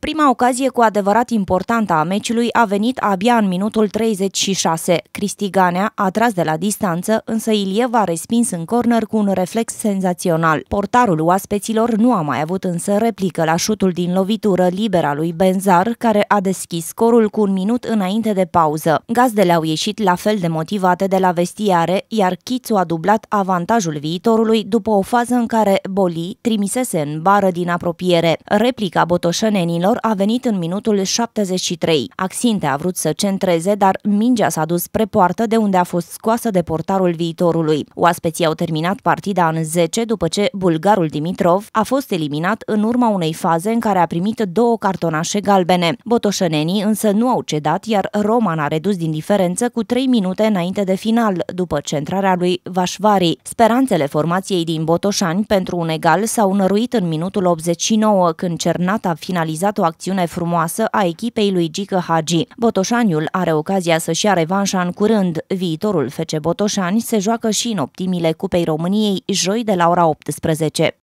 Prima ocazie cu adevărat importantă a meciului a venit abia în minutul 36. Cristi Ganea a tras de la distanță, însă Iliev a respins în corner cu un reflex senzațional. Portarul oaspeților nu a mai avut însă replică la șutul din lovitură libera lui Benzar, care a deschis scorul cu un minut înainte de pauză. Gazdele au ieșit la fel de motivate de la vestiare, iar Chițu a dublat avantajul viitorului după o fază în care Boli trimisese în bară din apropiere. Replica botoșănenilor lor a venit în minutul 73. Axinte a vrut să centreze, dar mingea s-a dus spre poartă de unde a fost scoasă de portarul viitorului. Oaspeții au terminat partida în 10 după ce bulgarul Dimitrov a fost eliminat în urma unei faze în care a primit două cartonașe galbene. Botoșănenii însă nu au cedat, iar Roman a redus din diferență cu 3 minute înainte de final, după centrarea lui Vașvari. Speranțele formației din Botoșani pentru un egal s-au năruit în minutul 89, când Cernat a finalizat o acțiune frumoasă a echipei lui Gică Hagi. Botoșaniul are ocazia să-și ia revanșa în curând. Viitorul Fece Botoșani se joacă și în optimile Cupei României, joi de la ora 18.